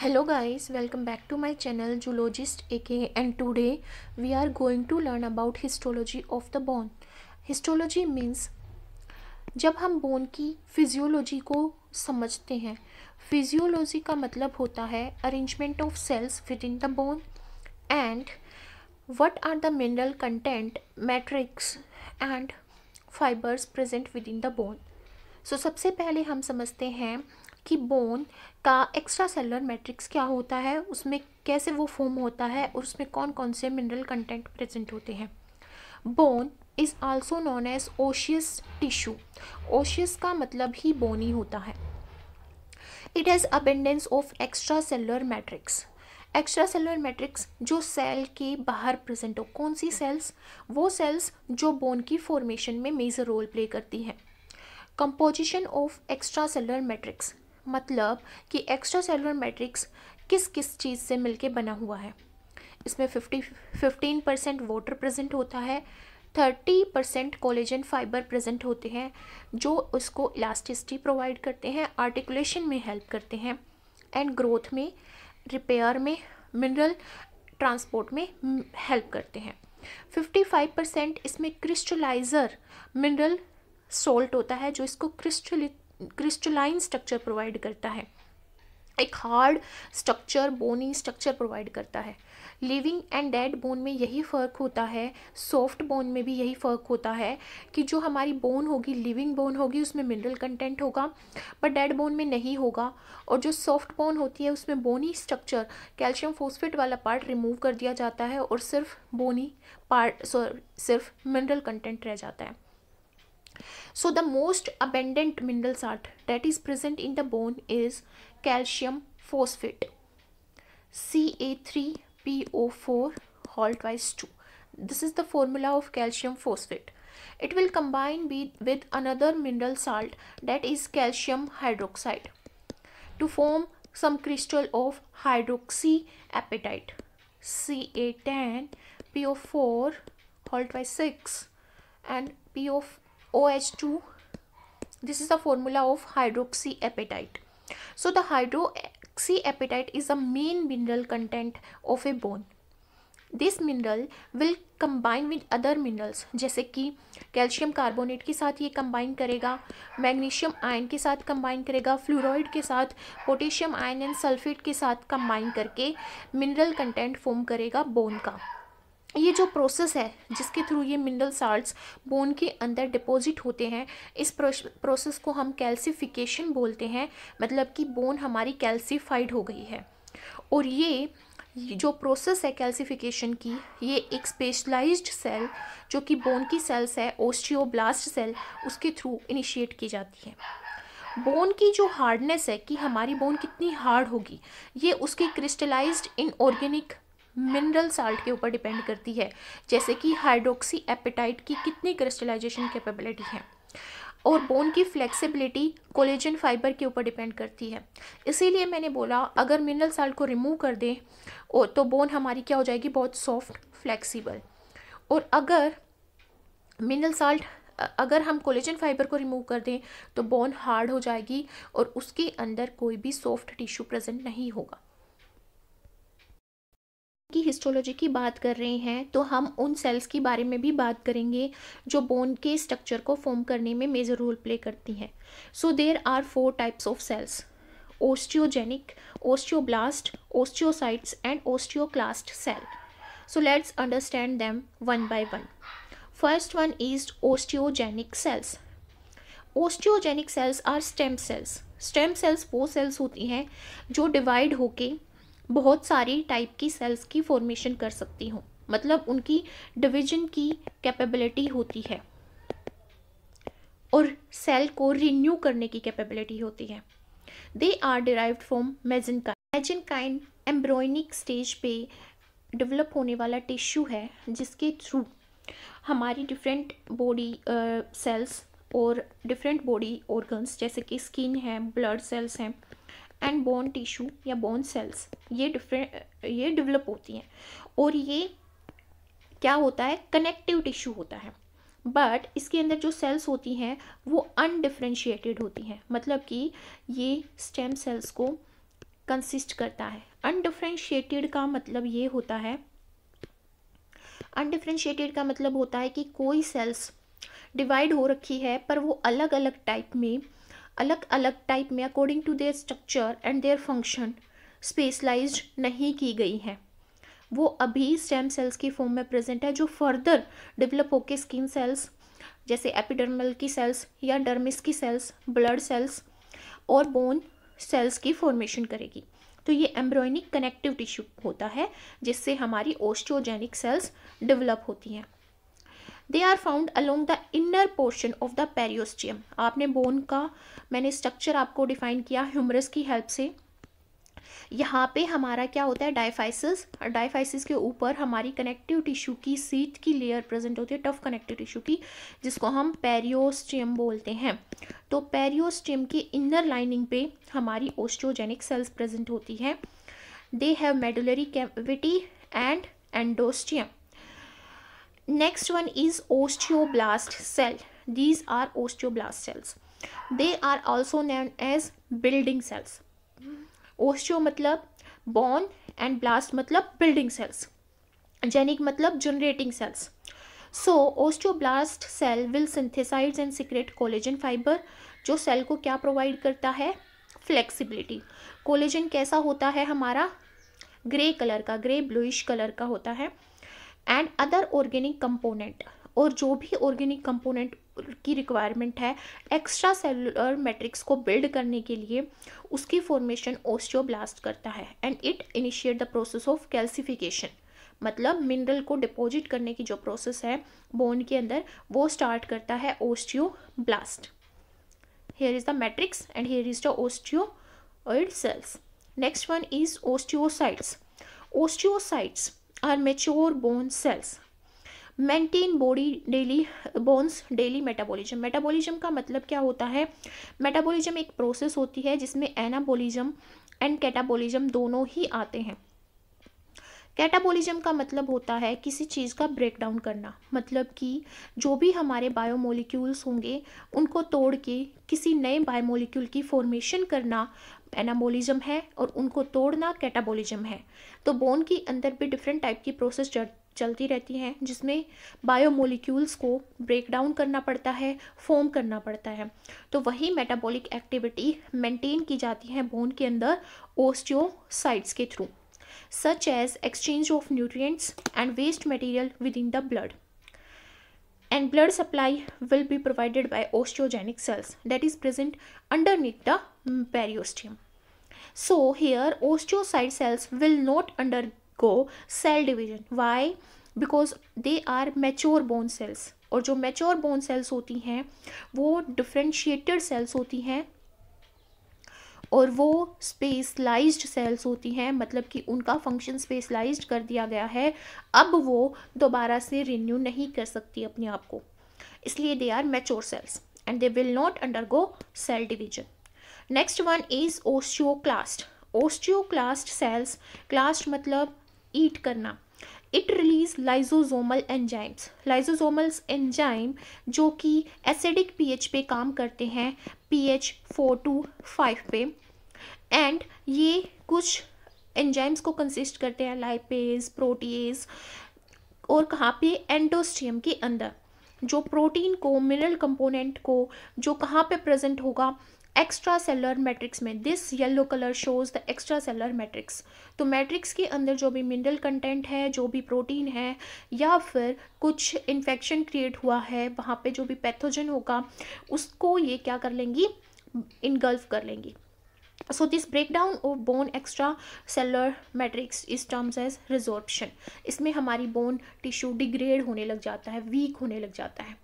Hello guys welcome back to my channel zoologist A K and today we are going to learn about histology of the bone histology means जब हम bone की physiology को समझते हैं physiology का मतलब होता है arrangement of cells within the bone and what are the mineral content matrix and fibres present within the bone so सबसे पहले हम समझते हैं कि बोन का एक्स्ट्रा सेलर मैट्रिक्स क्या होता है उसमें कैसे वो फॉर्म होता है और उसमें कौन कौन से मिनरल कंटेंट प्रेजेंट होते हैं bone is also known as osseous tissue osseous का मतलब ही बोन ही होता है it has abundance of extracellular matrix extracellular matrix जो सेल के बाहर प्रेजेंट हो कौन सी सेल्स वो सेल्स जो बोन की फॉर्मेशन में मेजर रोल प्ले करती हैं composition of extracellular matrix मतलब कि एक्स्ट्रा सेलुलर मैट्रिक्स किस किस चीज़ से मिलके बना हुआ है इसमें fifty fifteen percent water present होता है thirty percent collagen fibre present होते हैं जो उसको इलास्टिसिटी प्रोवाइड करते हैं आर्टिकुलेशन में हेल्प करते हैं एंड ग्रोथ में रिपेयर में मिनरल ट्रांसपोर्ट में हेल्प करते हैं फिफ्टी फाइव परसेंट इसमें क्रिस्टलाइज़र मिनरल सोल्ट होता है जो इसको क्रिस्टलित क्रिस्टलाइन स्ट्रक्चर प्रोवाइड करता है एक hard structure bony structure provide करता है लिविंग एंड डेड बोन में यही फ़र्क होता है सॉफ्ट बोन में भी यही फ़र्क होता है कि जो हमारी बोन होगी लिविंग बोन होगी उसमें मिनरल कंटेंट होगा पर डेड बोन में नहीं होगा और जो सॉफ्ट बोन होती है उसमें बोनी स्ट्रक्चर कैल्शियम फोस्फेट वाला पार्ट रिमूव कर दिया जाता है और सिर्फ बोनी पार्ट सॉरी सिर्फ मिनरल कंटेंट रह जाता है So the most abundant mineral salt that is present in the bone is calcium phosphate Ca3PO4 whole twice 2. This is the formula of calcium phosphate. It will combine with, with another mineral salt that is calcium hydroxide to form some crystal of hydroxyapatite Ca10 PO4 halt by 6 and PO O H two this OH2 this is the formula of hydroxyapatite so the apatite is the main mineral content of a bone this mineral will combine with other minerals जैसे कि calcium carbonate के साथ ये combine करेगा magnesium ion के साथ combine करेगा fluoride के साथ पोटेशियम आयन एंड सल्फेट के साथ कंबाइन करके मिनरल कंटेंट फॉर्म करेगा बोन का ये जो प्रोसेस है जिसके थ्रू ये मिनरल साल्ट्स बोन के अंदर डिपॉजिट होते हैं इस प्रोसेस को हम कैल्सिफिकेशन बोलते हैं मतलब कि बोन हमारी कैल्सीफाइड हो गई है और ये जो प्रोसेस है कैल्सिफिकेशन की ये एक स्पेशलाइज्ड सेल जो कि बोन की सेल्स है ओस्टियोब्लास्ट सेल उसके थ्रू इनिशिएट की जाती है बोन की जो हार्डनेस है कि हमारी बोन कितनी हार्ड होगी ये उसकी क्रिस्टलाइज्ड इनऑर्गेनिक मिनरल साल्ट के ऊपर डिपेंड करती है जैसे कि हाइड्रोक्सी एपेटाइट की कितनी क्रिस्टलाइजेशन कैपेबिलिटी है और बोन की फ्लेक्सिबिलिटी कोलेजन फाइबर के ऊपर डिपेंड करती है इसीलिए मैंने बोला अगर मिनरल साल्ट को रिमूव कर दें तो बोन हमारी क्या हो जाएगी बहुत सॉफ्ट फ्लेक्सिबल और अगर मिनरल साल्ट अगर हम कोलेजन फाइबर को रिमूव कर दें तो बोन हार्ड हो जाएगी और उसके अंदर कोई भी सॉफ्ट टिश्यू प्रेजेंट नहीं होगा की हिस्टोलॉजी की बात कर रहे हैं तो हम उन सेल्स के बारे में भी बात करेंगे जो बोन के स्ट्रक्चर को फॉर्म करने में मेजर रोल प्ले करती हैं so there are four types of cells osteogenic osteoblast osteocytes and osteoclast cell so let's understand them one by one first one is osteogenic cells osteogenic cells are stem cells stem cells वो cells होती हैं जो divide होके बहुत सारी type की sales की formation कर सकती हूँ मतलब उनकी डिवीजन की कैपेबिलिटी होती है और सेल को रिन्यू करने की कैपेबिलिटी होती है they are derived from mesenchyme mesenchyme embryonic stage पे डेवलप होने वाला टिश्यू है जिसके थ्रू हमारी डिफरेंट बॉडी सेल्स और डिफरेंट बॉडी ऑर्गन्स जैसे कि स्किन है ब्लड सेल्स हैं एंड बोन टिश्यू या बोन सेल्स ये डिफरेंट ये डेवलप होती हैं और ये क्या होता है कनेक्टिव टिश्यू होता है बट इसके अंदर जो सेल्स होती हैं वो अनडिफ्रेंशिएटेड होती हैं मतलब कि ये स्टेम सेल्स को कंसिस्ट करता है अनडिफ्रेंशिएटेड का मतलब ये होता है अनडिफ्रेंशिएटेड का मतलब होता है कि कोई सेल्स डिवाइड हो रखी है पर वो अलग अलग टाइप में अलग अलग टाइप में according to their structure and their function specialise नहीं की गई हैं वो अभी स्टेम सेल्स की फॉर्म में प्रेजेंट है जो फर्दर डेवलप होकर स्किन सेल्स जैसे एपिडर्मल की सेल्स या डर्मिस की सेल्स ब्लड सेल्स और बोन सेल्स की फॉर्मेशन करेगी तो ये एम्ब्रॉयनिक कनेक्टिव टिश्यू होता है जिससे हमारी ओस्टोजेनिक सेल्स डेवलप होती हैं they are found along the inner portion of the periosteum आपने बोन का मैंने स्ट्रक्चर आपको डिफाइन किया ह्यूमरस की हेल्प से यहाँ पे हमारा क्या होता है डाइफाइसिस और डायफाइसिस के ऊपर हमारी कनेक्टिव टिश्यू की सीट की लेयर प्रेजेंट होती है टफ कनेक्टिव टिश्यू की जिसको हम पेरियोस्टियम बोलते हैं तो पेरियोस्टियम के इनर लाइनिंग पे हमारी ओस्ट्रोजेनिक सेल्स प्रेजेंट होती हैं they have medullary cavity and endosteum next one is osteoblast cell these are osteoblast cells they are also known as building cells osteo मतलब bone and blast मतलब building cells genic मतलब generating cells सो osteoblast cell will synthesise and secrete collagen fibre जो cell को क्या provide करता है flexibility collagen कैसा होता है हमारा ग्रे कलर का ग्रे ब्लूइश कलर का होता है एंड अदर ऑर्गेनिक कंपोनेंट और जो भी ऑर्गेनिक कंपोनेंट की रिक्वायरमेंट है एक्स्ट्रा सेलुलर मैट्रिक्स को बिल्ड करने के लिए उसकी फॉर्मेशन ओस्टियोब्लास्ट करता है and it initiate the process of calcification मतलब मिनरल को डिपॉजिट करने की जो प्रोसेस है बोन के अंदर वो स्टार्ट करता है blast here is the matrix and here is the osteo cells next one is osteocytes osteocytes are mature bone cells maintain body daily bones daily metabolism metabolism का मतलब क्या होता है मेटाबॉलिज्म एक प्रोसेस होती है जिसमें एनाबॉलिज्म एंड कैटाबॉलिज्म दोनों ही आते हैं कैटाबॉलिज्म का मतलब होता है किसी चीज़ का ब्रेक डाउन करना मतलब कि जो भी हमारे बायोमोलिक्यूल्स होंगे उनको तोड़ के किसी नए बायोमोलिक्यूल की फॉर्मेशन करना एनाबोलिज्म है और उनको तोड़ना कैटाबोलिज्म है तो बोन के अंदर भी डिफरेंट टाइप की प्रोसेस चलती रहती हैं जिसमें बायोमोलिक्यूल्स को ब्रेक डाउन करना पड़ता है फॉर्म करना पड़ता है तो वही मेटाबॉलिक एक्टिविटी मेंटेन की जाती है बोन के अंदर ओस्टियोसाइट्स के through such as exchange of nutrients and waste material within the blood and blood supply will be provided by osteogenic cells that is present underneath the periosteum. So here osteocyte cells will not undergo cell division. Why? Because they are mature bone cells और जो mature bone cells होती हैं वो differentiated sales होती हैं और वो specialised sales होती हैं मतलब कि उनका फंक्शन स्पेसलाइज्ड कर दिया गया है अब वो दोबारा से रिन्यू नहीं कर सकती अपने आप को इसलिए they are mature cells and they will not undergo cell division next one is osteoclast osteoclast cells clast मतलब ईट करना it release lysosomal enzymes lysosomals enzyme जो कि एसिडिक पीएच पे काम करते हैं पीएच फोर टू फाइव पे and ये कुछ एंजाइम्स को कंसिस्ट करते हैं लाइपेज प्रोटीज और कहाँ पे एंडोस्टियम के अंदर जो प्रोटीन को मिनरल कंपोनेंट को जो कहाँ पे प्रेजेंट होगा एक्स्ट्रा सेलर मैट्रिक्स में this yellow colour shows the extracellular matrix तो मैट्रिक्स के अंदर जो भी मिनरल कंटेंट है जो भी प्रोटीन है या फिर कुछ इन्फेक्शन क्रिएट हुआ है वहाँ पे जो भी पैथोजन होगा उसको ये क्या कर लेंगी इनगल्फ कर लेंगी so this breakdown of bone extracellular matrix is terms as resorption इसमें हमारी bone tissue degrade होने लग जाता है weak होने लग जाता है